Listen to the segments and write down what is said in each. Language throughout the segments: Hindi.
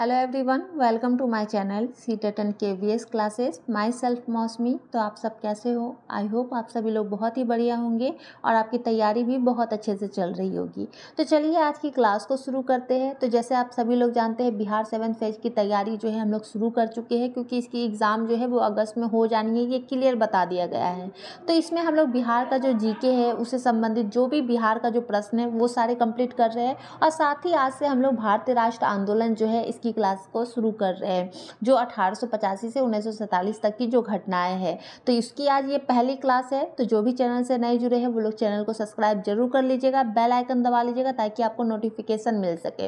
hello everyone welcome to my channel C TET and K V S classes myself Mousumi तो आप सब कैसे हो आई होप आप सभी लोग बहुत ही बढ़िया होंगे और आपकी तैयारी भी बहुत अच्छे से चल रही होगी तो चलिए आज की क्लास को शुरू करते हैं तो जैसे आप सभी लोग जानते हैं बिहार सेवन फेज की तैयारी जो है हम लोग शुरू कर चुके हैं क्योंकि इसकी एग्ज़ाम जो है वो अगस्त में हो जानी है ये क्लियर बता दिया गया है तो इसमें हम लोग बिहार का जो जी है उससे संबंधित जो भी बिहार का जो प्रश्न है वो सारे कम्प्लीट कर रहे हैं और साथ ही आज से हम लोग भारतीय राष्ट्र आंदोलन जो है इसकी की क्लास को शुरू कर रहे हैं जो अठारह से उन्नीस तक की जो घटनाएं हैं तो इसकी आज ये पहली क्लास है तो जो भी चैनल से नए जुड़े हैं वो लोग चैनल को सब्सक्राइब जरूर कर लीजिएगा बेल आइकन दबा लीजिएगा ताकि आपको नोटिफिकेशन मिल सके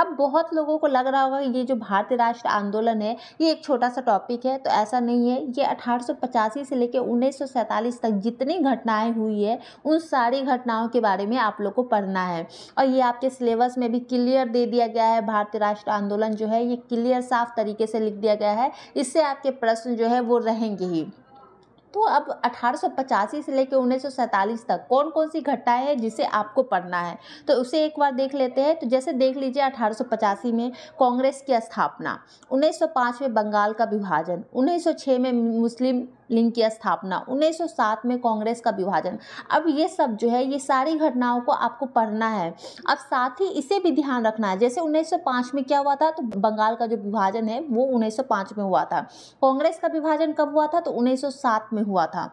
अब बहुत लोगों को लग रहा होगा ये जो भारतीय राष्ट्र आंदोलन है ये एक छोटा सा टॉपिक है तो ऐसा नहीं है ये अठारह से लेकर उन्नीस तक जितनी घटनाएं हुई है उन सारी घटनाओं के बारे में आप लोग को पढ़ना है और ये आपके सिलेबस में भी क्लियर दे दिया गया है भारतीय राष्ट्र आंदोलन जो है ये क्लियर साफ तरीके से लिख दिया गया है इससे आपके प्रश्न जो है वो रहेंगे ही तो अब अठारह से लेकर उन्नीस तक कौन कौन सी घटनाएं हैं जिसे आपको पढ़ना है तो उसे एक बार देख लेते हैं तो जैसे देख लीजिए अठारह में कांग्रेस की स्थापना 1905 में बंगाल का विभाजन 1906 में मुस्लिम लिंग की स्थापना 1907 में कांग्रेस का विभाजन अब ये सब जो है ये सारी घटनाओं को आपको पढ़ना है अब साथ ही इसे भी ध्यान रखना है जैसे 1905 में क्या हुआ था तो बंगाल का जो विभाजन है वो 1905 में हुआ था कांग्रेस का विभाजन कब हुआ था तो 1907 में में हुआ था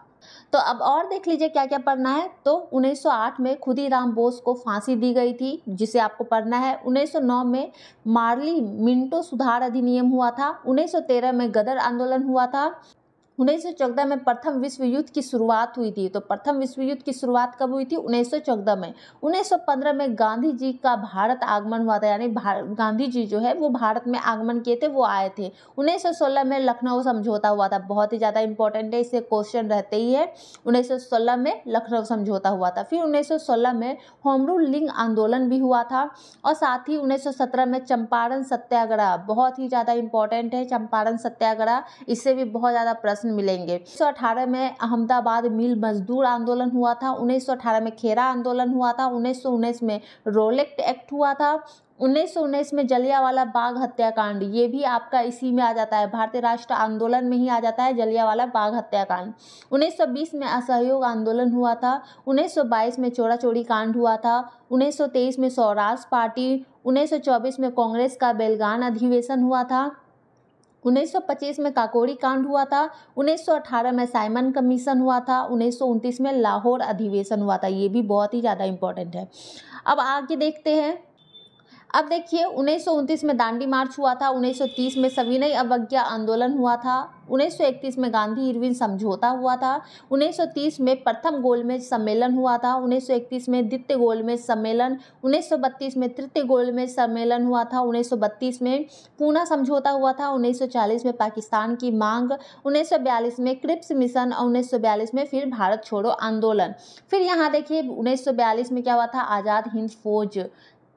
तो अब और देख लीजिए क्या क्या पढ़ना है तो 1908 में खुदी राम बोस को फांसी दी गई थी जिसे आपको पढ़ना है 1909 में मार्ली मिंटो सुधार अधिनियम हुआ था 1913 में गदर आंदोलन हुआ था उन्नीस में प्रथम विश्व युद्ध की शुरुआत हुई थी तो प्रथम विश्व युद्ध की शुरुआत कब हुई थी उन्नीस में पंद्रह में गांधी जी का भारत आगमन हुआ था यानी गांधी जी जो है वो भारत में आगमन किए थे वो आए थे सोलह में लखनऊ समझौता हुआ था बहुत ही ज़्यादा इंपॉर्टेंट है इससे क्वेश्चन रहते ही है सोलह में लखनऊ समझौता हुआ था फिर सोलह में होमरू लिंग आंदोलन भी हुआ था और साथ ही सत्रह में चंपारण सत्याग्रह बहुत ही ज़्यादा इंपॉर्टेंट है चंपारण सत्याग्रह इससे भी बहुत ज़्यादा प्रश्न मिलेंगे उन्नीस में अहमदाबाद मिल मजदूर आंदोलन हुआ था 1918 में खेरा आंदोलन हुआ था उन्नीस में रोलेक्ट एक्ट हुआ था उन्नीस में जलियावाला बाग हत्याकांड ये भी आपका इसी में आ जाता है भारतीय राष्ट्र आंदोलन में ही आ जाता है जलियावाला बाग हत्याकांड 1920 में असहयोग आंदोलन हुआ था 1922 में चोरा चोरी कांड हुआ था 1923 में स्वराज पार्टी 1924 में कांग्रेस का बेलगान अधिवेशन हुआ था 1925 में काकोरी कांड हुआ था 1918 में साइमन कमीशन हुआ था उन्नीस में लाहौर अधिवेशन हुआ था ये भी बहुत ही ज़्यादा इम्पोर्टेंट है अब आगे देखते हैं अब देखिए उन्नीस में दांडी मार्च हुआ था 1930 में सविनय अवज्ञा आंदोलन हुआ था 1931 में गांधी इरविन समझौता हुआ था 1930 में प्रथम गोलमेज सम्मेलन हुआ था 1931 में द्वितीय गोलमेज सम्मेलन 1932 में तृतीय गोलमेज सम्मेलन हुआ था 1932 में पूना समझौता हुआ था 1940 में पाकिस्तान की मांग 1942 में क्रिप्स मिशन और 1942 में फिर भारत छोड़ो आंदोलन फिर यहाँ देखिए 1942 में क्या हुआ था आज़ाद हिंद फौज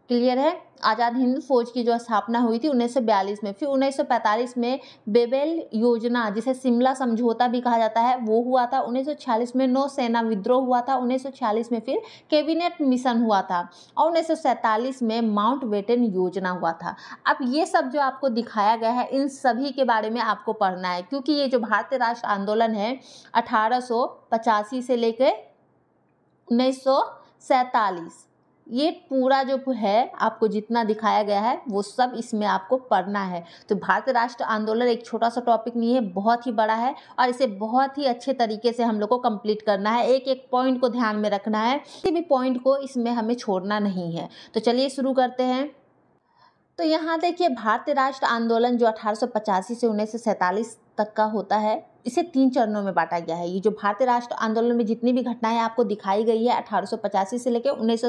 क्लियर है आज़ाद हिंद फौज की जो स्थापना हुई थी उन्नीस में फिर 1945 में बेबेल योजना जिसे शिमला समझौता भी कहा जाता है वो हुआ था 1946 में नौसेना विद्रोह हुआ था 1946 में फिर कैबिनेट मिशन हुआ था और 1947 में माउंट बेटन योजना हुआ था अब ये सब जो आपको दिखाया गया है इन सभी के बारे में आपको पढ़ना है क्योंकि ये जो भारतीय राष्ट्र आंदोलन है अठारह से लेकर उन्नीस सैतालीस ये पूरा जो है आपको जितना दिखाया गया है वो सब इसमें आपको पढ़ना है तो भारत राष्ट्र आंदोलन एक छोटा सा टॉपिक नहीं है बहुत ही बड़ा है और इसे बहुत ही अच्छे तरीके से हम लोग को कंप्लीट करना है एक एक पॉइंट को ध्यान में रखना है किसी भी पॉइंट को इसमें हमें छोड़ना नहीं है तो चलिए शुरू करते हैं तो यहाँ देखिए भारतीय राष्ट्र आंदोलन जो अठारह से उन्नीस सौ तक का होता है इसे तीन चरणों में बांटा गया है ये जो भारतीय राष्ट्र आंदोलन में जितनी भी घटनाएं आपको दिखाई गई है अठारह से लेकर उन्नीस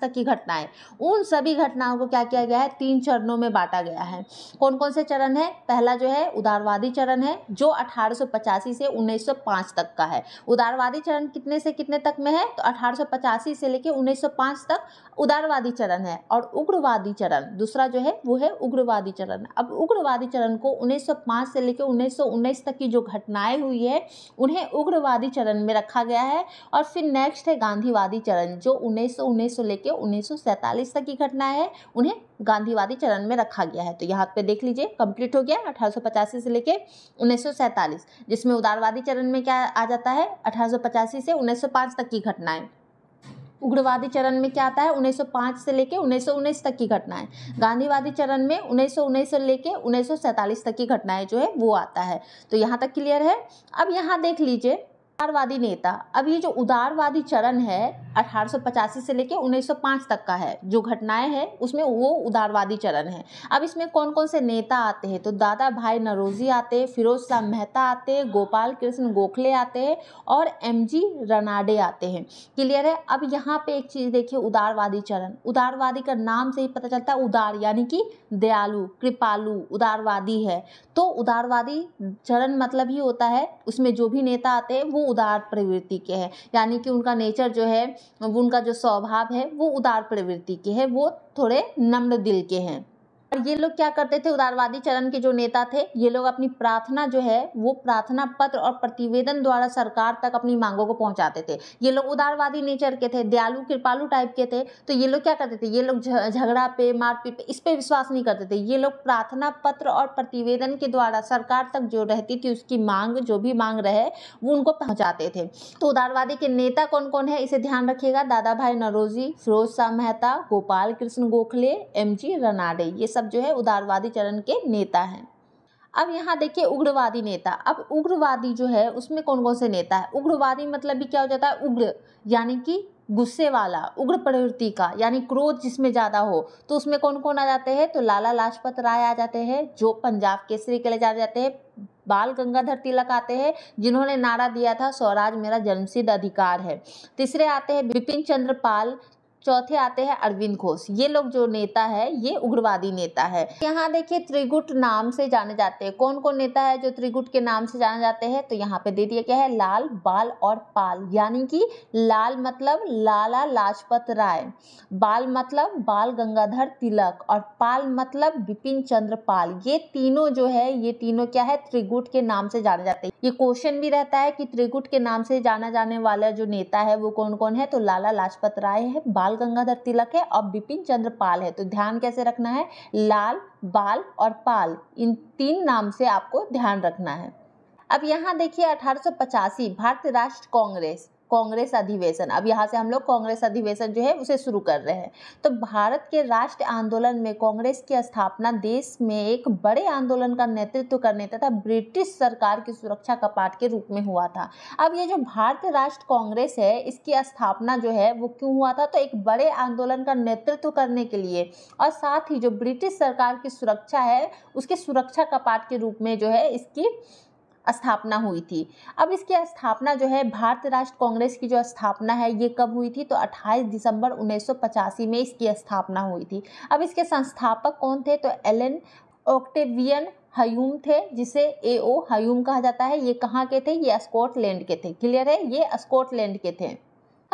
तक की घटनाएं उन सभी घटनाओं को क्या किया गया है तीन चरणों में बांटा गया है कौन कौन से चरण है पहला जो है उदारवादी चरण है जो अठारह से उन्नीस तक का है उदारवादी चरण कितने से कितने तक में है तो अठारह से लेकर उन्नीस तक उदारवादी चरण है और उग्रवादी चरण दूसरा जो है वो है उग्रवादी चरण अब उग्रवादी चरण को उन्नीस से लेकर उन्नीस तक की जो घटना घटनाएं हुई है उन्हें उग्रवादी चरण में रखा गया है और फिर नेक्स्ट है गांधीवादी चरण जो उन्नीस सौ उन्नीस सौ लेकर उन्नीस सौ सैंतालीस तक की घटना है उन्हें गांधीवादी चरण में रखा गया है तो यहाँ पे देख लीजिए कंप्लीट हो गया अठारह से लेके उन्नीस जिसमें उदारवादी चरण में क्या आ जाता है अठारह से उन्नीस तक की घटनाएं उग्रवादी चरण में क्या आता है 1905 से लेकर उन्नीस तक की घटनाएं गांधीवादी चरण में उन्नीस से लेकर उन्नीस तक की घटनाएं जो है वो आता है तो यहाँ तक क्लियर है अब यहाँ देख लीजिए उदारवादी नेता अब ये जो उदारवादी चरण है अठारह से लेकर 1905 तक का है जो घटनाएं हैं उसमें वो उदारवादी चरण है अब इसमें कौन कौन से नेता आते हैं तो दादा भाई नरोजी आते हैं फिरोज शाह मेहता आते हैं गोपाल कृष्ण गोखले आते हैं और एम जी रनाडे आते हैं क्लियर है अब यहाँ पे एक चीज़ देखिए उदारवादी चरण उदारवादी का नाम से ही पता चलता है उदार यानी कि दयालु कृपालु उदारवादी है तो उदारवादी चरण मतलब ही होता है उसमें जो भी नेता आते हैं वो उदार प्रवृत्ति के हैं यानी कि उनका नेचर जो है उनका जो स्वभाव है वो उदार प्रवृत्ति के है वो थोड़े नम्र दिल के हैं और ये लोग क्या करते थे उदारवादी चरण के जो नेता थे ये लोग अपनी प्रार्थना जो है वो प्रार्थना पत्र और प्रतिवेदन द्वारा सरकार तक अपनी मांगों को पहुंचाते थे ये लोग उदारवादी नेचर के थे दयालु कृपालु टाइप के थे तो ये लोग क्या करते थे ये लोग झगड़ा पे मारपीट पे इस पर विश्वास नहीं करते थे ये लोग प्रार्थना पत्र और प्रतिवेदन के द्वारा सरकार तक जो रहती थी उसकी मांग जो भी मांग रहे वो उनको पहुँचाते थे तो उदारवादी के नेता कौन कौन है इसे ध्यान रखिएगा Dadabhai Naoroji Firoz Shah Mehta Gopal Krishna Gokhale M G Ranade ये सब सब जो है उदारवादी चरण के नेता हैं अब यहाँ देखिए उग्रवादी नेता अब उग्रवादी जो है उसमें कौन कौन से नेता है उग्रवादी मतलब भी क्या हो जाता है उग्र यानी कि गुस्से वाला उग्र प्रवृत्ति का यानी क्रोध जिसमें ज़्यादा हो तो उसमें कौन कौन आ जाते हैं तो लाला लाजपत राय आ जाते हैं जो पंजाब केसरी के लिए जाने जाते हैं बाल गंगाधर तिलक आते हैं जिन्होंने नारा दिया था स्वराज मेरा जन्मसिद्ध अधिकार है तीसरे आते हैं बिपिन चंद्र पाल चौथे आते हैं अरविंद घोष ये लोग जो नेता है ये उग्रवादी नेता है यहाँ देखिए त्रिगुट नाम से जाने जाते हैं कौन कौन नेता है जो त्रिगुट के नाम से जाने जाते हैं तो यहाँ पे दे दिया क्या है लाल बाल और पाल यानी कि लाल मतलब लाला लाजपत राय बाल मतलब बाल गंगाधर तिलक और पाल मतलब बिपिन चंद्र पाल ये तीनों जो है ये तीनों क्या है त्रिगुट के नाम से जाने जाते हैं ये क्वेश्चन भी रहता है कि त्रिगुट के नाम से जाना जाने वाला जो नेता है वो कौन कौन है तो लाला लाजपत राय है बाल बाल गंगाधर तिलक है और बिपिन चंद्र पाल है तो ध्यान कैसे रखना है लाल बाल और पाल इन तीन नाम से आपको ध्यान रखना है अब यहाँ देखिए अठारह भारतीय राष्ट्र कांग्रेस कांग्रेस अधिवेशन अब यहाँ से हम लोग कांग्रेस अधिवेशन जो है उसे शुरू कर रहे हैं तो भारत के राष्ट्र आंदोलन में कांग्रेस की स्थापना देश में एक बड़े आंदोलन का नेतृत्व करने तथा ब्रिटिश सरकार की सुरक्षा कपाट के रूप में हुआ था अब ये जो भारतीय राष्ट्र कांग्रेस है इसकी स्थापना जो है वो क्यों हुआ था तो एक बड़े आंदोलन का नेतृत्व करने के लिए और साथ ही जो ब्रिटिश सरकार की सुरक्षा है उसके सुरक्षा कपाट के रूप में जो है इसकी स्थापना हुई थी अब इसकी स्थापना जो है भारतीय राष्ट्र कांग्रेस की जो स्थापना है ये कब हुई थी तो 28 दिसंबर 1985 में इसकी स्थापना हुई थी अब इसके संस्थापक कौन थे तो एलन ओक्टेवियन हयूम थे जिसे ए ओ हयूम कहा जाता है ये कहाँ के थे ये स्कॉटलैंड के थे क्लियर है ये स्कॉटलैंड के थे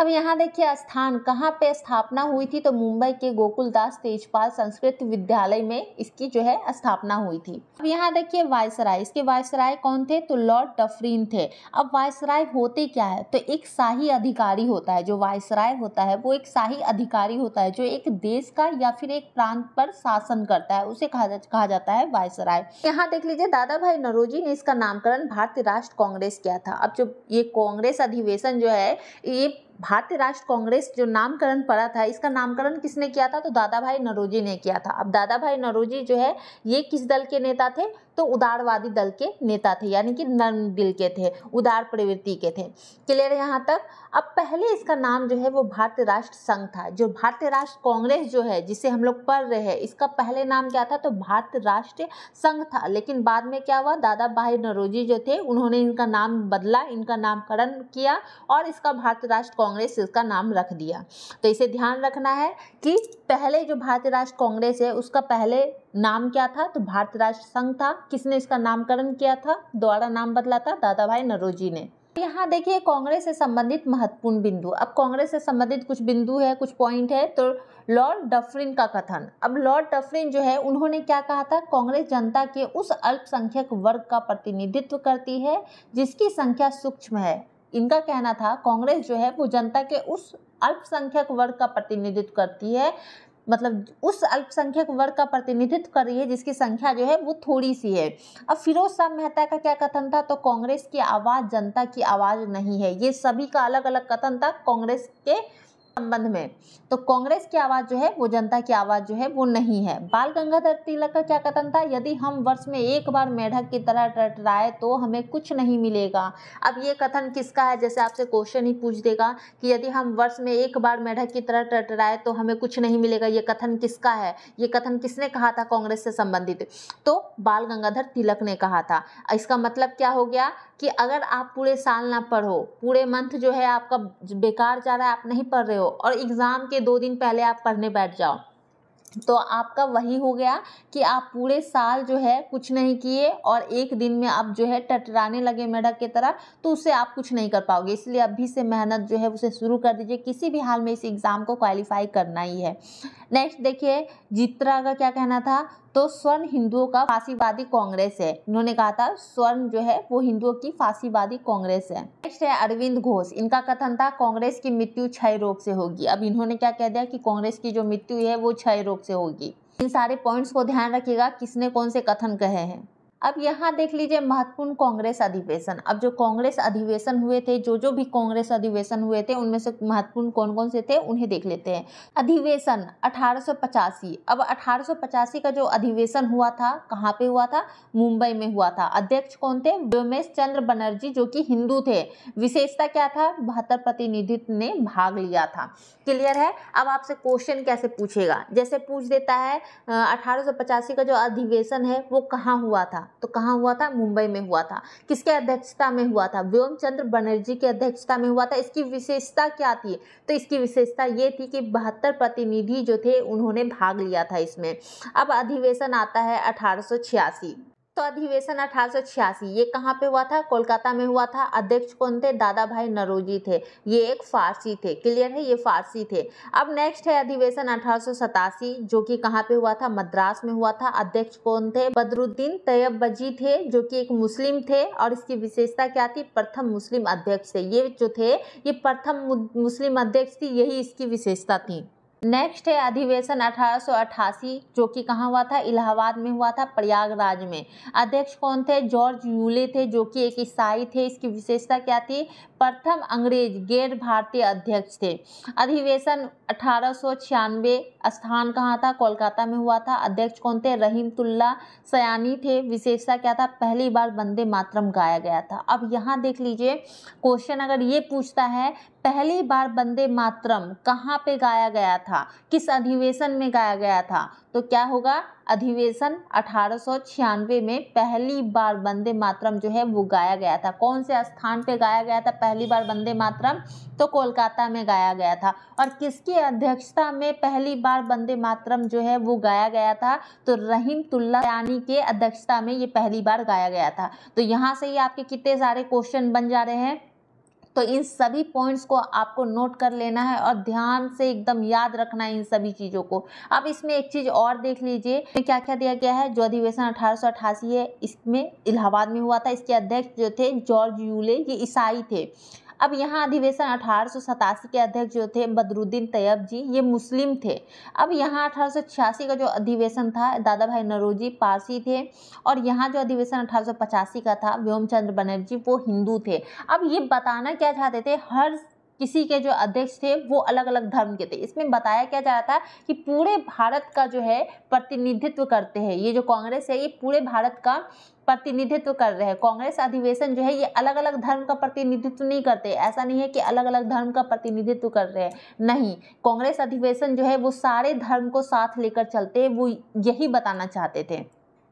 अब यहाँ देखिए स्थान कहाँ पे स्थापना हुई थी तो मुंबई के गोकुलदास तेजपाल संस्कृत विद्यालय में इसकी जो है स्थापना हुई थी अब यहाँ देखिए वायसराय इसके वायसराय कौन थे तो लॉर्ड डफरीन थे अब वायसराय होते क्या है तो एक शाही अधिकारी होता है जो वायसराय होता है वो एक शाही अधिकारी होता है जो एक देश का या फिर एक प्रांत पर शासन करता है उसे कहा, कहा जाता है वायसराय यहाँ देख लीजिए दादा भाई नरोजी ने इसका नामकरण भारतीय राष्ट्र कांग्रेस किया था अब जो ये कांग्रेस अधिवेशन जो है ये भारतीय राष्ट्र कांग्रेस जो नामकरण पड़ा था इसका नामकरण किसने किया था तो दादा भाई नरोजी ने किया था अब दादा भाई नरोजी जो है ये किस दल के नेता थे तो उदारवादी दल के नेता थे यानी कि नर्म दिल के थे उदार प्रवृत्ति के थे क्लियर यहाँ तक अब पहले इसका नाम जो है वो भारतीय राष्ट्र संघ था जो भारतीय राष्ट्र कांग्रेस जो है जिसे हम लोग पढ़ रहे हैं इसका पहले नाम क्या था तो भारतीय राष्ट्र संघ था लेकिन बाद में क्या हुआ दादा भाई नरोजी जो थे उन्होंने इनका नाम बदला इनका नामकरण किया और इसका भारतीय राष्ट्र कांग्रेस इसका नाम रख दिया तो इसे ध्यान रखना है कि पहले जो भारतीय राष्ट्र कांग्रेस है उसका पहले नाम क्या था तो भारतीय राष्ट्र संघ था किसने इसका नामकरण किया था द्वारा नाम बदला था दादा भाई नरोजी ने यहाँ देखिए कांग्रेस से संबंधित महत्वपूर्ण बिंदु अब कांग्रेस से संबंधित कुछ बिंदु है कुछ पॉइंट है तो लॉर्ड डफरिन का कथन अब लॉर्ड डफरिन जो है उन्होंने क्या कहा था कांग्रेस जनता के उस अल्पसंख्यक वर्ग का प्रतिनिधित्व करती है जिसकी संख्या सूक्ष्म है इनका कहना था कांग्रेस जो है वो जनता के उस अल्पसंख्यक वर्ग का प्रतिनिधित्व करती है मतलब उस अल्पसंख्यक वर्ग का प्रतिनिधित्व कर रही है जिसकी संख्या जो है वो थोड़ी सी है अब फिरोज साहब मेहता का क्या कथन था तो कांग्रेस की आवाज़ जनता की आवाज़ नहीं है ये सभी का अलग अलग कथन था कांग्रेस के संबंध में तो कांग्रेस की आवाज जो है वो जनता की आवाज जो है वो नहीं है बाल गंगाधर तिलक का क्या कथन था यदि हम वर्ष में एक बार मेढक की तरह टटराए तो हमें कुछ नहीं मिलेगा अब ये कथन किसका है जैसे आपसे क्वेश्चन ही पूछ देगा कि यदि हम वर्ष में एक बार मेढक की तरह टटराए तो हमें कुछ नहीं मिलेगा ये कथन किसका है ये कथन किसने कहा था कांग्रेस से संबंधित तो बाल गंगाधर तिलक ने कहा था इसका मतलब क्या हो गया कि अगर आप पूरे साल ना पढ़ो पूरे मंथ जो है आपका बेकार जा रहा है आप नहीं पढ़ रहे हो और एग्ज़ाम के दो दिन पहले आप पढ़ने बैठ जाओ तो आपका वही हो गया कि आप पूरे साल जो है कुछ नहीं किए और एक दिन में आप जो है टटराने लगे मेढक की तरह तो उससे आप कुछ नहीं कर पाओगे इसलिए अभी से मेहनत जो है उसे शुरू कर दीजिए किसी भी हाल में इस एग्ज़ाम को क्वालिफाई करना ही है नेक्स्ट देखिए जित्रा का क्या कहना था तो स्वर्ण हिंदुओं का फांसीवादी कांग्रेस है उन्होंने कहा था स्वर्ण जो है वो हिंदुओं की फांसीवादी कांग्रेस है नेक्स्ट है अरविंद घोष इनका कथन था कांग्रेस की मृत्यु क्षय रोग से होगी अब इन्होंने क्या कह दिया कि कांग्रेस की जो मृत्यु है वो क्षय रोग से होगी इन सारे पॉइंट्स को ध्यान रखिएगा किसने कौन से कथन कहे हैं अब यहाँ देख लीजिए महत्वपूर्ण कांग्रेस अधिवेशन अब जो कांग्रेस अधिवेशन हुए थे जो जो भी कांग्रेस अधिवेशन हुए थे उनमें से महत्वपूर्ण कौन कौन से थे उन्हें देख लेते हैं अधिवेशन अठारह अब अठारह का जो अधिवेशन हुआ था कहाँ पे हुआ था मुंबई में हुआ था अध्यक्ष कौन थे व्योमेश चंद्र बनर्जी जो कि हिंदू थे विशेषता क्या था बहत्तर प्रतिनिधित्व ने भाग लिया था क्लियर है अब आपसे क्वेश्चन कैसे पूछेगा जैसे पूछ देता है अठारह का जो अधिवेशन है वो कहाँ हुआ था तो कहाँ हुआ था मुंबई में हुआ था किसके अध्यक्षता में हुआ था व्योम चंद्र बनर्जी की अध्यक्षता में हुआ था इसकी विशेषता क्या थी तो इसकी विशेषता ये थी कि बहत्तर प्रतिनिधि जो थे उन्होंने भाग लिया था इसमें अब अधिवेशन आता है अठारह तो अधिवेशन अठारह ये कहाँ पे हुआ था कोलकाता में हुआ था अध्यक्ष कौन थे दादा भाई नरोजी थे ये एक फारसी थे क्लियर है ये फारसी थे अब नेक्स्ट है अधिवेशन अठारह जो कि कहाँ पे हुआ था मद्रास में हुआ था अध्यक्ष कौन थे बदरुद्दीन तैयब थे जो कि एक मुस्लिम थे और इसकी विशेषता क्या थी प्रथम मुस्लिम अध्यक्ष थे ये जो थे ये प्रथम मुस्लिम अध्यक्ष थी यही इसकी विशेषता थी नेक्स्ट है अधिवेशन 1888 जो कि कहाँ हुआ था इलाहाबाद में हुआ था प्रयागराज में अध्यक्ष कौन थे जॉर्ज यूले थे जो कि एक ईसाई थे इसकी विशेषता क्या थी प्रथम अंग्रेज गैर भारतीय अध्यक्ष थे अधिवेशन अठारह स्थान कहाँ था कोलकाता में हुआ था अध्यक्ष कौन थे रहीमतुल्ला सयानी थे विशेषता क्या था पहली बार वंदे मातरम गाया गया था अब यहाँ देख लीजिए क्वेश्चन अगर ये पूछता है पहली बार बंदे मातरम कहाँ पे गाया गया था किस अधिवेशन में गाया गया था तो क्या होगा अधिवेशन अठारह में पहली बार वंदे मातरम जो है वो गाया गया था कौन से स्थान पे गाया गया था पहली बार वंदे मातरम तो कोलकाता में गाया गया था और किसकी अध्यक्षता में पहली बार वंदे मातरम जो है वो गाया गया था तो रहीम तुल्ला यानी के अध्यक्षता में ये पहली बार गाया गया था तो यहाँ से ही आपके कितने सारे क्वेश्चन बन जा रहे हैं तो इन सभी पॉइंट्स को आपको नोट कर लेना है और ध्यान से एकदम याद रखना है इन सभी चीज़ों को अब इसमें एक चीज़ और देख लीजिए क्या क्या दिया गया है जो अधिवेशन अठारह है इसमें इलाहाबाद में हुआ था इसके अध्यक्ष जो थे जॉर्ज यूले ये ईसाई थे अब यहाँ अधिवेशन अठारह के अध्यक्ष जो थे बदरुद्दीन तैयब जी ये मुस्लिम थे अब यहाँ अठारह का जो अधिवेशन था दादा भाई नरोजी पारसी थे और यहाँ जो अधिवेशन अठारह का था व्योमचंद्र बनर्जी वो हिंदू थे अब ये बताना क्या चाहते थे हर किसी के जो अध्यक्ष थे वो अलग अलग धर्म के थे इसमें बताया क्या जा रहा था कि पूरे भारत का जो है प्रतिनिधित्व करते हैं ये जो कांग्रेस है ये पूरे भारत का प्रतिनिधित्व कर रहे हैं कांग्रेस अधिवेशन जो है ये अलग अलग धर्म का प्रतिनिधित्व नहीं करते ऐसा नहीं है कि अलग अलग धर्म का प्रतिनिधित्व कर रहे हैं नहीं कांग्रेस अधिवेशन जो है वो सारे धर्म को साथ लेकर चलते वो यही बताना चाहते थे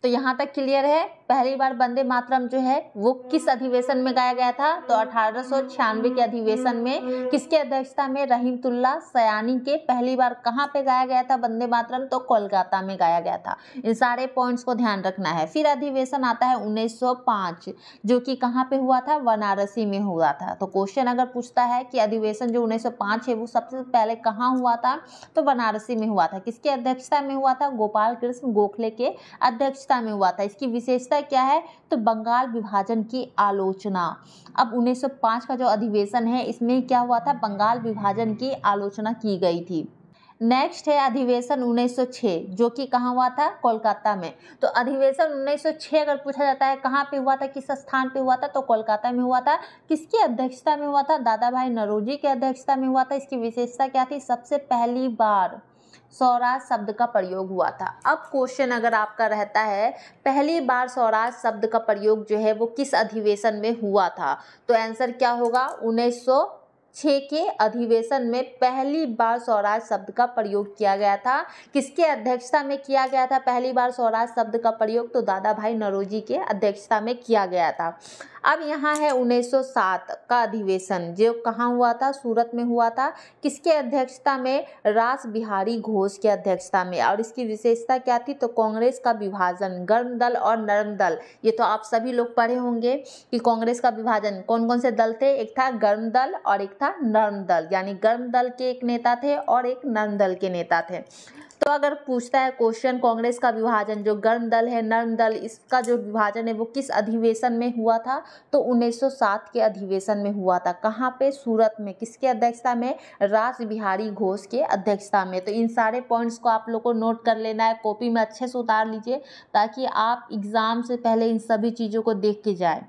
तो यहाँ तक क्लियर है पहली बार वंदे मातरम जो है वो किस अधिवेशन में गाया गया था तो अठारह के अधिवेशन में किसके अध्यक्षता में रहीमतुल्ला सयानी के पहली बार कहाँ पे गाया गया था वंदे मातरम तो कोलकाता में गाया गया था इन सारे पॉइंट्स को ध्यान रखना है फिर अधिवेशन आता है 1905 जो कि कहाँ पे हुआ था बनारसी में हुआ था तो क्वेश्चन अगर पूछता है कि अधिवेशन जो उन्नीस है वो सबसे पहले कहाँ हुआ था तो बनारसी में हुआ था किसके अध्यक्षता में हुआ था गोपाल कृष्ण गोखले के अध्यक्ष अध्यक्षता में हुआ था इसकी विशेषता क्या है तो बंगाल विभाजन की आलोचना अब 1905 का जो अधिवेशन है इसमें क्या हुआ था बंगाल विभाजन की आलोचना की गई थी नेक्स्ट है अधिवेशन 1906 जो कि कहाँ हुआ था कोलकाता में तो अधिवेशन 1906 अगर पूछा जाता है कहाँ पे हुआ था किस स्थान पे हुआ था तो कोलकाता में हुआ था किसकी अध्यक्षता में हुआ था दादा भाई नरोजी की अध्यक्षता में हुआ था इसकी विशेषता क्या थी सबसे पहली बार स्वराज शब्द का प्रयोग हुआ था अब क्वेश्चन अगर आपका रहता है पहली बार स्वराज शब्द का प्रयोग जो है वो किस अधिवेशन में हुआ था तो आंसर क्या होगा उन्नीस छः के अधिवेशन में पहली बार स्वराज शब्द का प्रयोग किया गया था किसके अध्यक्षता में किया गया था पहली बार स्वराज शब्द का प्रयोग तो दादा भाई नरोजी के अध्यक्षता में किया गया था अब यहाँ है 1907 का अधिवेशन जो कहाँ हुआ था सूरत में हुआ था किसके अध्यक्षता में रास बिहारी घोष के अध्यक्षता में और इसकी विशेषता क्या थी तो कांग्रेस का विभाजन गर्म दल और नरम दल ये तो आप सभी लोग पढ़े होंगे कि कांग्रेस का विभाजन कौन कौन से दल थे एक था गर्म दल और एक था नर्म दल यानी गर्म दल के एक नेता थे और एक नर्म दल के नेता थे तो अगर पूछता है क्वेश्चन कांग्रेस का विभाजन जो गर्म दल है नर्म दल इसका जो विभाजन है वो किस अधिवेशन में हुआ था तो 1907 के अधिवेशन में हुआ था कहाँ पे सूरत में किसके अध्यक्षता में राज बिहारी घोष के अध्यक्षता में तो इन सारे पॉइंट्स को आप लोग को नोट कर लेना है कॉपी में अच्छे से उतार लीजिए ताकि आप एग्ज़ाम से पहले इन सभी चीज़ों को देख के जाए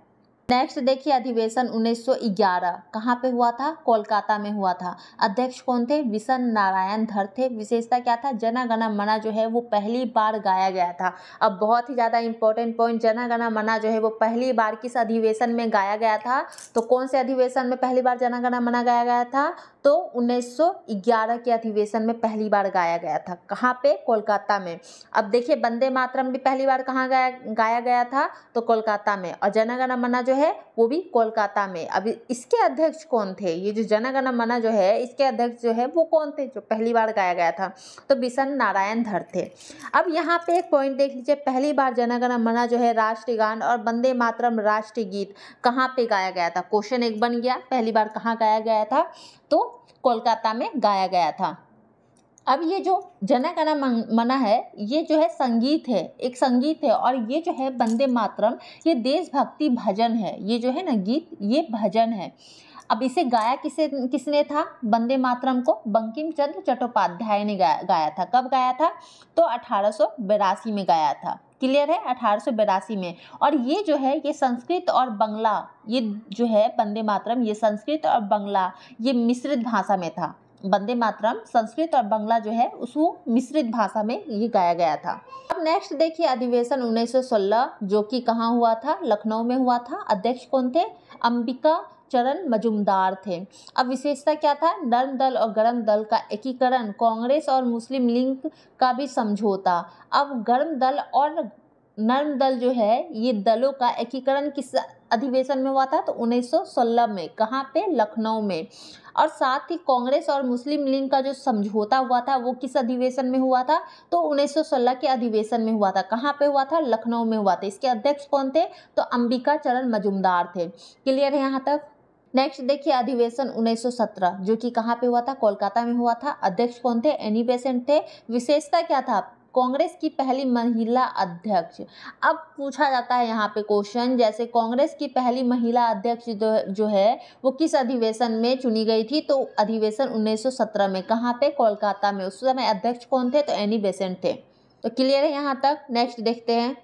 नेक्स्ट देखिए अधिवेशन 1911 कहाँ पे हुआ था कोलकाता में हुआ था अध्यक्ष कौन थे विशन नारायण धर थे विशेषता क्या था जना मना जो है वो पहली बार गाया गया था अब बहुत ही ज़्यादा इंपॉर्टेंट पॉइंट जना मना जो है वो पहली बार किस अधिवेशन में गाया गया था तो कौन से अधिवेशन में पहली बार जना मना गाया गया था तो उन्नीस के अधिवेशन में पहली बार गाया गया था कहाँ पे कोलकाता में अब देखिए वंदे मातरम भी पहली बार कहाँ गाया गाया गया था तो कोलकाता में और जनगणना मना जो है है वो भी कोलकाता में अभी इसके अध्यक्ष कौन थे ये जो जनगण मना जो है इसके अध्यक्ष जो है वो कौन थे जो पहली बार गाया गया था तो बिशन नारायण धर थे अब यहाँ पे एक पॉइंट देख लीजिए पहली बार जनगण मना जो है राष्ट्रीय गान और वंदे मातरम राष्ट्रीय गीत कहाँ पे गाया गया था क्वेश्चन एक बन गया पहली बार कहाँ गाया गया था तो कोलकाता में गाया गया था अब ये जो जना गना मना है ये जो है संगीत है एक संगीत है और ये जो है वंदे मातरम ये देशभक्ति भजन है ये जो है ना गीत ये भजन है अब इसे गाया किसे किसने था वंदे मातरम को बंकिम चंद्र चट्टोपाध्याय ने गाया गाया था कब गाया था तो अठारह में गाया था क्लियर है अठारह में और ये जो है ये संस्कृत और बंगला ये जो है वंदे मातरम ये संस्कृत और बंगला ये मिश्रित भाषा में था वंदे मातरम संस्कृत और बंगला जो है उसको मिश्रित भाषा में ये गाया गया था अब नेक्स्ट देखिए अधिवेशन 1916 जो कि कहाँ हुआ था लखनऊ में हुआ था अध्यक्ष कौन थे अंबिका चरण मजुमदार थे अब विशेषता क्या था नर्म दल और गर्म दल का एकीकरण कांग्रेस और मुस्लिम लीग का भी समझौता अब गर्म दल और नर्म दल जो है ये दलों का एकीकरण किस अधिवेशन में हुआ था तो 1916 में कहाँ पे लखनऊ में और साथ ही कांग्रेस और मुस्लिम लीग का जो समझौता हुआ था वो किस अधिवेशन में हुआ था तो 1916 के अधिवेशन में हुआ था कहाँ पे हुआ था लखनऊ में हुआ था इसके अध्यक्ष कौन थे तो अंबिका चरण मजुमदार थे क्लियर है यहाँ तक नेक्स्ट देखिए अधिवेशन 1917 जो कि कहाँ पे हुआ था कोलकाता में हुआ था अध्यक्ष कौन थे एनी बेसेंट थे विशेषता क्या था कांग्रेस की पहली महिला अध्यक्ष अब पूछा जाता है यहाँ पे क्वेश्चन जैसे कांग्रेस की पहली महिला अध्यक्ष जो जो है वो किस अधिवेशन में चुनी गई थी तो अधिवेशन 1917 में कहाँ पे कोलकाता में उस समय अध्यक्ष कौन थे तो एनी बेसेंट थे तो क्लियर है यहाँ तक नेक्स्ट देखते हैं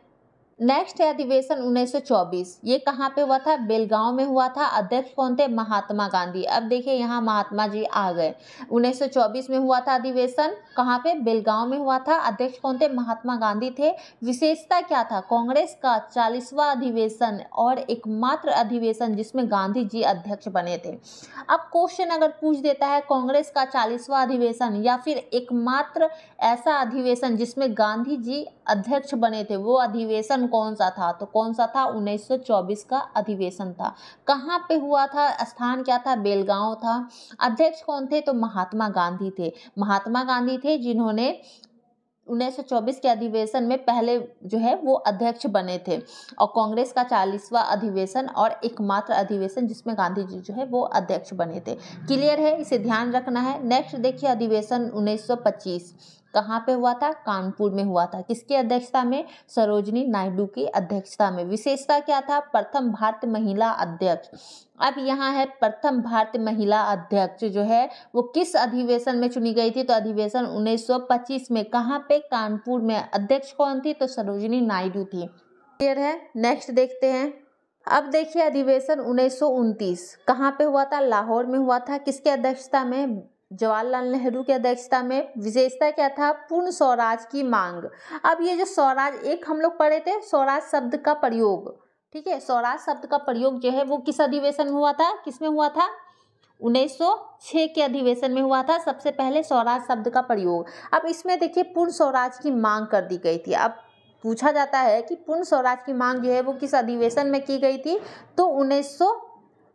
नेक्स्ट है अधिवेशन 1924 ये कहाँ पे हुआ था बेलगांव में हुआ था अध्यक्ष कौन थे महात्मा गांधी अब देखिए यहाँ महात्मा जी आ गए 1924 में हुआ था अधिवेशन कहाँ पे बेलगांव में हुआ था अध्यक्ष कौन थे महात्मा गांधी थे विशेषता क्या था कांग्रेस का चालीसवा अधिवेशन और एकमात्र अधिवेशन जिसमें गांधी जी अध्यक्ष बने थे अब क्वेश्चन अगर पूछ देता है कांग्रेस का चालीसवा अधिवेशन या फिर एकमात्र ऐसा अधिवेशन जिसमें गांधी जी अध्यक्ष बने थे वो अधिवेशन कौन सा था तो कौन सा था 1924 का अधिवेशन था कहाँ पे हुआ था स्थान क्या था बेलगांव था अध्यक्ष कौन थे तो महात्मा गांधी थे महात्मा गांधी थे जिन्होंने 1924 के अधिवेशन में पहले जो है वो अध्यक्ष बने थे और कांग्रेस का चालीसवा अधिवेशन और एकमात्र अधिवेशन जिसमें गांधी जी जो है वो अध्यक्ष बने थे क्लियर है इसे ध्यान रखना है नेक्स्ट देखिए अधिवेशन 1925 कहाँ पे हुआ था कानपुर में हुआ था किसकी अध्यक्षता में सरोजनी नायडू की अध्यक्षता में विशेषता क्या था प्रथम भारत महिला अध्यक्ष अब यहाँ है प्रथम भारत महिला अध्यक्ष जो है वो किस अधिवेशन में चुनी गई थी तो अधिवेशन 1925 में कहाँ पे कानपुर में अध्यक्ष कौन थी तो सरोजनी नायडू थी क्लियर है नेक्स्ट देखते हैं अब देखिए अधिवेशन उन्नीस सौ कहाँ पे हुआ था लाहौर में हुआ था किसके अध्यक्षता में जवाहरलाल नेहरू की अध्यक्षता में विशेषता क्या था पूर्ण स्वराज की मांग अब ये जो स्वराज एक हम लोग पढ़े थे स्वराज शब्द का प्रयोग ठीक है स्वराज शब्द का प्रयोग जो है वो किस अधिवेशन में हुआ था किसमें हुआ था 1906 के अधिवेशन में हुआ था सबसे पहले स्वराज शब्द का प्रयोग अब इसमें देखिए पूर्ण स्वराज की मांग कर दी गई थी अब पूछा जाता है कि पूर्ण स्वराज की मांग जो है वो किस अधिवेशन में की गई थी तो उन्नीस सौ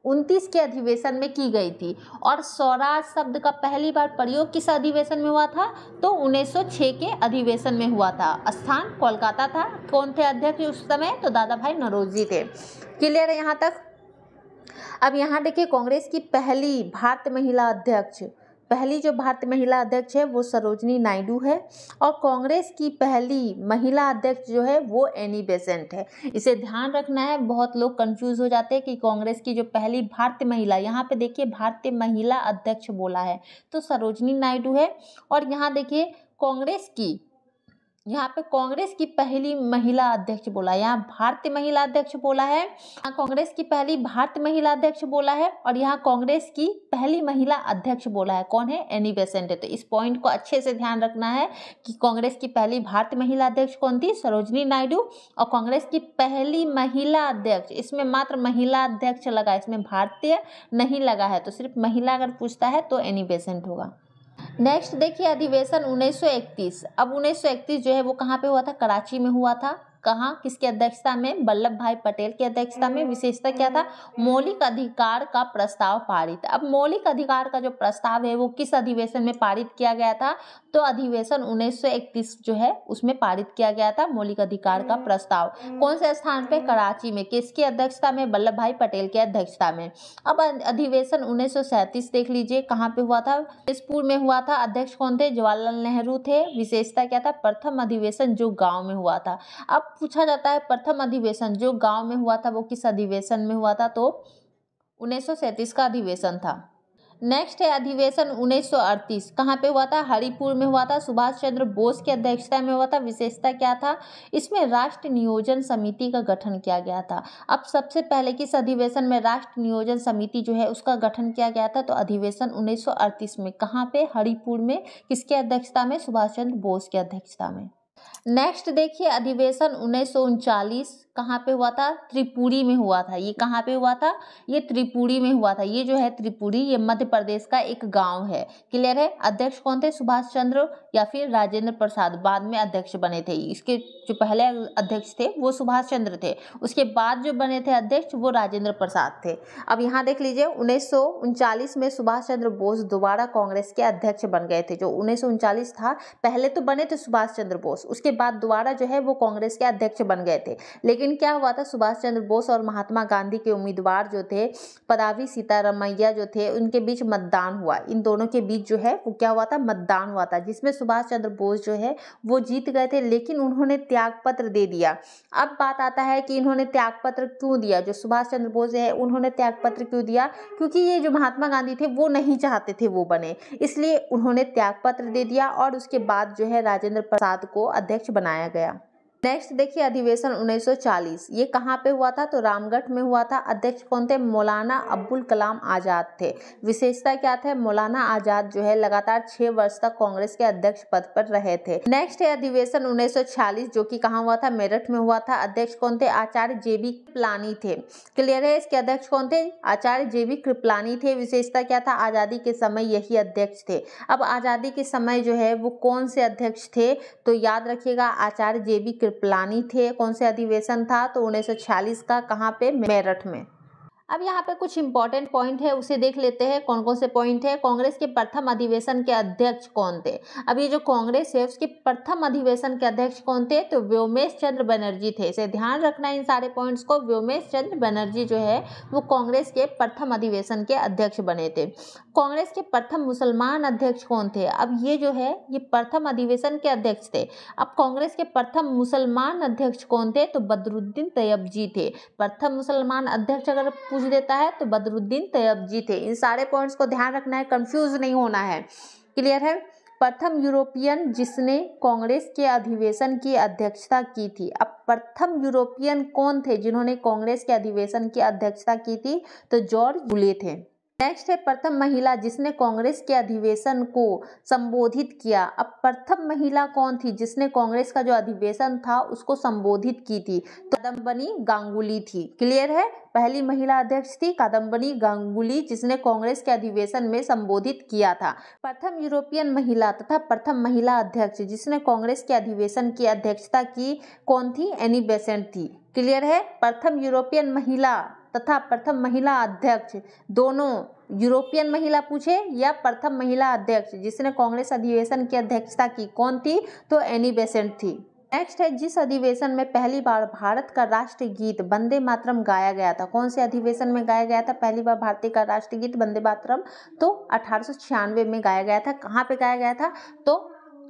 उनतीस के अधिवेशन में की गई थी और स्वराज शब्द का पहली बार प्रयोग किस अधिवेशन में हुआ था तो 1906 के अधिवेशन में हुआ था स्थान कोलकाता था कौन थे अध्यक्ष उस समय तो दादा भाई नरोजी थे क्लियर है यहाँ तक अब यहाँ देखिए कांग्रेस की पहली भारत महिला अध्यक्ष पहली जो भारतीय महिला अध्यक्ष है वो सरोजनी नायडू है और कांग्रेस की पहली महिला अध्यक्ष जो है वो एनी बेसेंट है इसे ध्यान रखना है बहुत लोग कंफ्यूज हो जाते हैं कि कांग्रेस की जो पहली भारतीय महिला यहाँ पे देखिए भारतीय महिला अध्यक्ष बोला है तो सरोजनी नायडू है और यहाँ देखिए कांग्रेस की यहाँ पे कांग्रेस की पहली महिला अध्यक्ष बोला यहाँ भारतीय महिला अध्यक्ष बोला है यहाँ कांग्रेस की पहली भारतीय महिला अध्यक्ष बोला है और यहाँ कांग्रेस की पहली महिला अध्यक्ष बोला है कौन है एनी बेसेंट तो इस पॉइंट को अच्छे से ध्यान रखना है कि कांग्रेस की पहली भारतीय महिला अध्यक्ष कौन थी सरोजनी नायडू और कांग्रेस की पहली महिला अध्यक्ष इसमें मात्र महिला अध्यक्ष लगा इसमें भारतीय नहीं लगा है तो सिर्फ महिला अगर पूछता है तो एनी बेसेंट होगा नेक्स्ट देखिए अधिवेशन उन्नीस सौ इकतीस अब उन्नीस सौ इकतीस जो है वो कहाँ पे हुआ था कराची में हुआ था कहाँ किसके अध्यक्षता में वल्लभ भाई पटेल की अध्यक्षता में विशेषता क्या था मौलिक अधिकार का प्रस्ताव पारित अब मौलिक अधिकार का जो प्रस्ताव है वो किस अधिवेशन में पारित किया गया था तो अधिवेशन 1931 जो है उसमें पारित किया गया था मौलिक अधिकार का प्रस्ताव कौन से स्थान पे कराची में किसकी अध्यक्षता में वल्लभ भाई पटेल की अध्यक्षता में अब अधिवेशन उन्नीस देख लीजिए कहाँ पे हुआ था तेजपुर में हुआ था अध्यक्ष कौन थे जवाहरलाल नेहरू थे विशेषता क्या था प्रथम अधिवेशन जो गाँव में हुआ था अब पूछा जाता है प्रथम अधिवेशन जो गांव में हुआ था वो किस अधिवेशन में हुआ था तो उन्नीस का अधिवेशन था नेक्स्ट है अधिवेशन 1938 कहाँ पे हुआ था हरिपुर में हुआ था सुभाष चंद्र बोस की अध्यक्षता में हुआ था विशेषता क्या था इसमें राष्ट्र नियोजन समिति का गठन किया गया था अब सबसे पहले किस अधिवेशन में राष्ट्र नियोजन समिति जो है उसका गठन किया गया था तो अधिवेशन 1938 में कहाँ पे हरिपुर में किसके अध्यक्षता में सुभाष चंद्र बोस की अध्यक्षता में नेक्स्ट देखिए अधिवेशन उन्नीस कहाँ पे हुआ था त्रिपुरी में हुआ था ये कहाँ पे हुआ था ये त्रिपुरी में हुआ था ये जो है त्रिपुरी ये मध्य प्रदेश का एक गांव है क्लियर है अध्यक्ष कौन थे सुभाष चंद्र या फिर राजेंद्र प्रसाद बाद में अध्यक्ष बने थे इसके जो पहले अध्यक्ष थे वो सुभाष चंद्र थे उसके बाद जो बने थे अध्यक्ष वो राजेंद्र प्रसाद थे अब यहाँ देख लीजिए उन्नीस में सुभाष चंद्र बोस दोबारा कांग्रेस के अध्यक्ष बन गए थे जो उन्नीस था पहले तो बने थे सुभाष चंद्र बोस उसके बाद दोबारा जो है वो कांग्रेस के अध्यक्ष बन गए थे लेकिन क्या हुआ था सुभाष चंद्र बोस और महात्मा गांधी के उम्मीदवार जो थे पदावी सीतारमैया जो थे उनके बीच मतदान हुआ इन दोनों के बीच जो है वो क्या हुआ था मतदान हुआ था जिसमें सुभाष चंद्र बोस जो है वो जीत गए थे लेकिन उन्होंने त्यागपत्र दे दिया अब बात आता है कि इन्होंने त्यागपत्र क्यों दिया जो सुभाष चंद्र बोस है उन्होंने त्यागपत्र क्यों दिया क्योंकि ये जो महात्मा गांधी थे वो नहीं चाहते थे वो बने इसलिए उन्होंने त्यागपत्र दे दिया और उसके बाद जो है राजेंद्र प्रसाद को अध्यक्ष बनाया गया नेक्स्ट देखिए अधिवेशन 1940 ये कहाँ पे हुआ था तो रामगढ़ में हुआ था अध्यक्ष कौन थे मौलाना अब्दुल कलाम आज़ाद थे विशेषता क्या थे मौलाना आज़ाद जो है लगातार छह वर्ष तक कांग्रेस के अध्यक्ष पद पर रहे थे नेक्स्ट है अधिवेशन 1946 जो कि कहाँ हुआ था मेरठ में हुआ था अध्यक्ष कौन थे आचार्य जेबी कृपलानी थे क्लियर है इसके अध्यक्ष कौन थे आचार्य जेबी कृपलानी थे विशेषता क्या था आज़ादी के समय यही अध्यक्ष थे अब आज़ादी के समय जो है वो कौन से अध्यक्ष थे तो याद रखिएगा आचार्य जेबी कृपलानी थे कौन से अधिवेशन था तो 1946 का कहाँ पे मेरठ में अब यहाँ पे कुछ इंपॉर्टेंट पॉइंट है उसे देख लेते हैं कौन कौन से पॉइंट है कांग्रेस के प्रथम अधिवेशन के अध्यक्ष कौन थे अब ये जो कांग्रेस है उसके प्रथम अधिवेशन के अध्यक्ष कौन थे तो व्योमेश चंद्र बनर्जी थे इसे ध्यान रखना है इन सारे पॉइंट्स को व्योमेश चंद्र बनर्जी जो है वो कांग्रेस के प्रथम अधिवेशन के अध्यक्ष बने थे कांग्रेस के प्रथम मुसलमान अध्यक्ष कौन थे अब ये जो है ये प्रथम अधिवेशन के अध्यक्ष थे अब कांग्रेस के प्रथम मुसलमान अध्यक्ष कौन थे तो बदरुद्दीन तैयब जी थे प्रथम मुसलमान अध्यक्ष अगर कंफ्यूज देता है तो बदरुद्दीन तैयब जी थे इन सारे पॉइंट्स को ध्यान रखना है कंफ्यूज नहीं होना है क्लियर है प्रथम यूरोपियन जिसने कांग्रेस के अधिवेशन की अध्यक्षता की थी अब प्रथम यूरोपियन कौन थे जिन्होंने कांग्रेस के अधिवेशन की अध्यक्षता की थी तो जॉर्ज बुले थे नेक्स्ट है प्रथम महिला जिसने कांग्रेस के अधिवेशन को संबोधित किया अब प्रथम महिला कौन थी जिसने कांग्रेस का जो अधिवेशन था उसको संबोधित की थी तो कादम्बनी गांगुली थी क्लियर है पहली महिला अध्यक्ष थी कादम्बनी गांगुली जिसने कांग्रेस के अधिवेशन में संबोधित किया था प्रथम यूरोपियन महिला तथा प्रथम महिला अध्यक्ष जिसने कांग्रेस के अधिवेशन की अध्यक्षता की कौन थी एनी बेसेंट थी क्लियर है प्रथम यूरोपियन महिला तथा प्रथम महिला अध्यक्ष दोनों यूरोपियन महिला पूछे या प्रथम महिला अध्यक्ष जिसने कांग्रेस अधिवेशन की अध्यक्षता की कौन थी तो एनी बेसेंट थी नेक्स्ट है जिस अधिवेशन में पहली बार भारत का राष्ट्रीय गीत वंदे मातरम गाया गया था कौन से अधिवेशन में गाया गया था पहली बार भारतीय का राष्ट्रीय गीत वंदे मातरम तो अठारह में गाया गया था कहाँ पे गाया गया था तो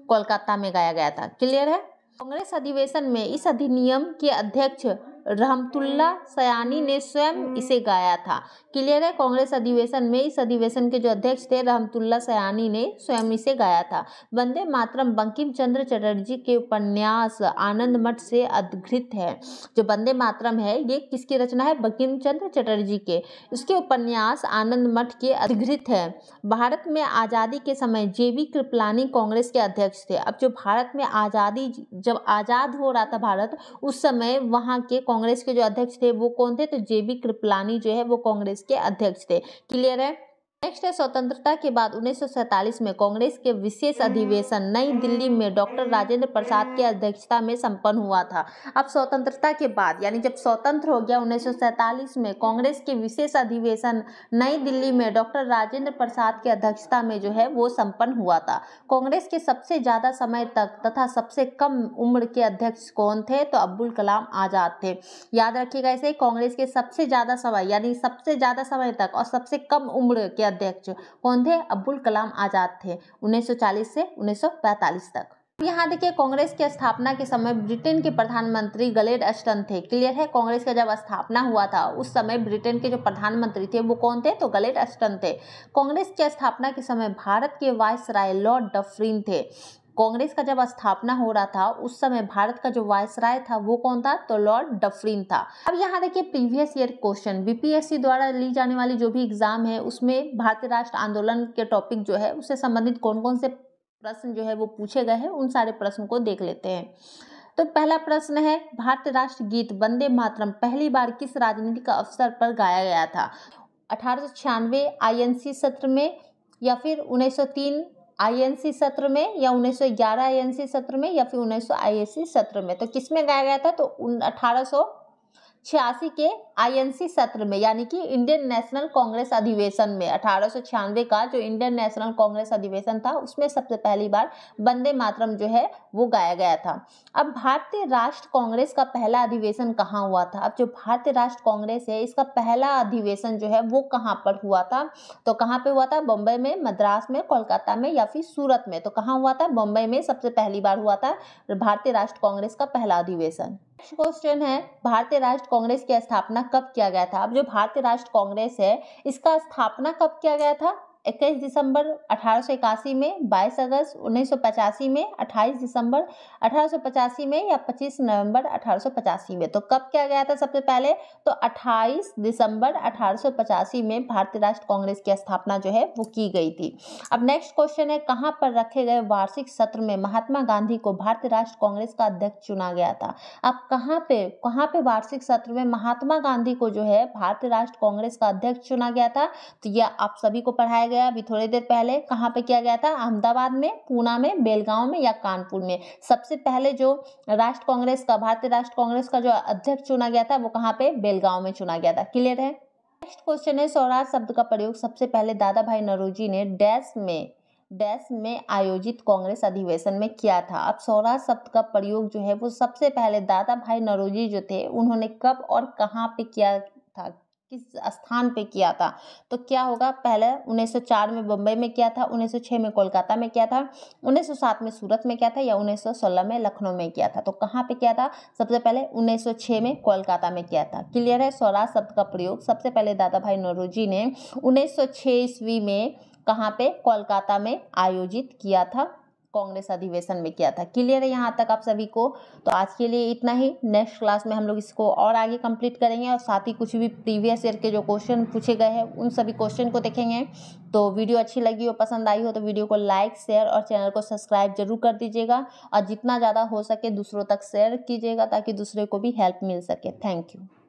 कोलकाता में गाया गया था क्लियर है कांग्रेस अधिवेशन में इस अधिनियम के अध्यक्ष रहमतुल्ला सयानी ने स्वयं इसे गाया था क्लियर है कांग्रेस अधिवेशन में इस अधिवेशन के जो अध्यक्ष थे रहमतुल्ला सयानी ने स्वयं इसे गाया था वंदे मातरम बंकिम चंद्र चटर्जी के उपन्यास आनंद मठ से अधिकृत है जो वंदे मातरम है ये किसकी रचना है बंकिम चंद्र चटर्जी के उसके उपन्यास आनंद मठ के अधिकृत है भारत में आज़ादी के समय जे वी कृपलानी कांग्रेस के अध्यक्ष थे अब जो भारत में आज़ादी जब आज़ाद हो रहा था भारत उस समय वहाँ के कांग्रेस के जो अध्यक्ष थे वो कौन थे तो जेबी कृपलानी जो है वो कांग्रेस के अध्यक्ष थे क्लियर है नेक्स्ट है स्वतंत्रता के बाद उन्नीस में कांग्रेस के विशेष अधिवेशन नई दिल्ली में डॉक्टर राजेंद्र प्रसाद की अध्यक्षता में संपन्न हुआ था अब स्वतंत्रता के बाद यानी जब स्वतंत्र हो गया उन्नीस में कांग्रेस के विशेष अधिवेशन नई दिल्ली में डॉक्टर राजेंद्र प्रसाद की अध्यक्षता में जो है वो संपन्न हुआ था कांग्रेस के सबसे ज़्यादा समय तक तथा सबसे कम उम्र के अध्यक्ष कौन थे तो अब्दुल कलाम आज़ाद थे याद रखिएगा ऐसे कांग्रेस के सबसे ज़्यादा समय यानी सबसे ज़्यादा समय तक और सबसे कम उम्र के अध्यक्ष कौन थे अब्दुल कलाम आज़ाद थे 1940 से 1945 तक यहाँ देखिए कांग्रेस की स्थापना के समय ब्रिटेन के प्रधानमंत्री गलेड अस्टन थे क्लियर है कांग्रेस का जब स्थापना हुआ था उस समय ब्रिटेन के जो प्रधानमंत्री थे वो कौन थे तो गलेड अस्टन थे कांग्रेस की स्थापना के समय भारत के राय लॉर्ड डफरिन थे कांग्रेस का जब स्थापना हो रहा था उस समय भारत का जो वायसराय था वो कौन था तो लॉर्ड डफरिन था अब यहाँ देखिए प्रीवियस ईयर क्वेश्चन बीपीएससी द्वारा ली जाने वाली जो भी एग्जाम है उसमें भारतीय राष्ट्र आंदोलन के टॉपिक जो है उससे संबंधित कौन कौन से प्रश्न जो है वो पूछे गए हैं उन सारे प्रश्न को देख लेते हैं तो पहला प्रश्न है भारतीय राष्ट्र गीत वंदे मातरम पहली बार किस राजनीतिक अवसर पर गाया गया था अठारह सौ सत्र में या फिर उन्नीस सौ आईएनसी सत्र में या 1911 आईएनसी सत्र में या फिर 1900 आईएससी सत्र में तो किस में गाया गया था तो अठारह छियासी के आईएनसी सत्र में यानी कि इंडियन नेशनल कांग्रेस अधिवेशन में अठारह का जो इंडियन नेशनल कांग्रेस अधिवेशन था उसमें सबसे पहली बार वंदे मातरम जो है वो गाया गया था अब भारतीय राष्ट्र कांग्रेस का पहला अधिवेशन कहाँ हुआ था अब जो भारतीय राष्ट्र कांग्रेस है इसका पहला अधिवेशन जो है वो कहाँ पर हुआ था तो कहाँ पर हुआ था बम्बई में मद्रास में कोलकाता में या फिर सूरत में तो कहाँ हुआ था बम्बई में सबसे पहली बार हुआ था भारतीय राष्ट्र कांग्रेस का पहला अधिवेशन नेक्स्ट क्वेश्चन है भारतीय राष्ट्र कांग्रेस की स्थापना कब किया गया था अब जो भारतीय राष्ट्र कांग्रेस है इसका स्थापना कब किया गया था इक्कीस दिसंबर अठारह में 22 अगस्त 1985 में 28 दिसंबर अठारह में या 25 नवंबर अठारह में तो कब किया गया था सबसे पहले तो 28 दिसंबर अठारह में भारतीय राष्ट्र कांग्रेस की स्थापना जो है वो की गई थी अब नेक्स्ट क्वेश्चन है कहाँ पर रखे गए वार्षिक सत्र में महात्मा गांधी को भारतीय राष्ट्र कांग्रेस का अध्यक्ष चुना गया था अब कहाँ पे कहाँ पे वार्षिक सत्र में महात्मा गांधी को जो है भारतीय राष्ट्र कांग्रेस का अध्यक्ष चुना गया था तो यह आप सभी को पढ़ाया गया गया अभी थोड़ी देर पहले कहाँ पे किया गया था अहमदाबाद में पूना में बेलगांव में या कानपुर में सबसे पहले जो राष्ट्र कांग्रेस का भारतीय राष्ट्र कांग्रेस का जो अध्यक्ष चुना गया था वो कहाँ पे बेलगांव में चुना गया था क्लियर है नेक्स्ट क्वेश्चन है स्वराज शब्द का प्रयोग सबसे पहले दादा भाई नरोजी ने डैश में डैश में आयोजित कांग्रेस अधिवेशन में किया था अब स्वराज शब्द का प्रयोग जो है वो सबसे पहले दादा भाई नरोजी जो थे उन्होंने कब और कहाँ पे किया था किस स्थान पे किया था तो क्या होगा पहले 1904 में बम्बई में किया था 1906 में कोलकाता में किया था 1907 में सूरत में किया था या 1916 में लखनऊ में किया था तो कहाँ पे किया था सबसे पहले 1906 में कोलकाता में किया था क्लियर है स्वराज शब्द का प्रयोग सबसे पहले दादा भाई नरोजी ने 1906 ईस्वी में कहाँ पे कोलकाता में आयोजित किया था कांग्रेस अधिवेशन में किया था क्लियर है यहाँ तक आप सभी को तो आज के लिए इतना ही नेक्स्ट क्लास में हम लोग इसको और आगे कंप्लीट करेंगे और साथ ही कुछ भी प्रीवियस ईयर के जो क्वेश्चन पूछे गए हैं उन सभी क्वेश्चन को देखेंगे तो वीडियो अच्छी लगी हो पसंद आई हो तो वीडियो को लाइक शेयर और चैनल को सब्सक्राइब जरूर कर दीजिएगा और जितना ज़्यादा हो सके दूसरों तक शेयर कीजिएगा ताकि दूसरे को भी हेल्प मिल सके थैंक यू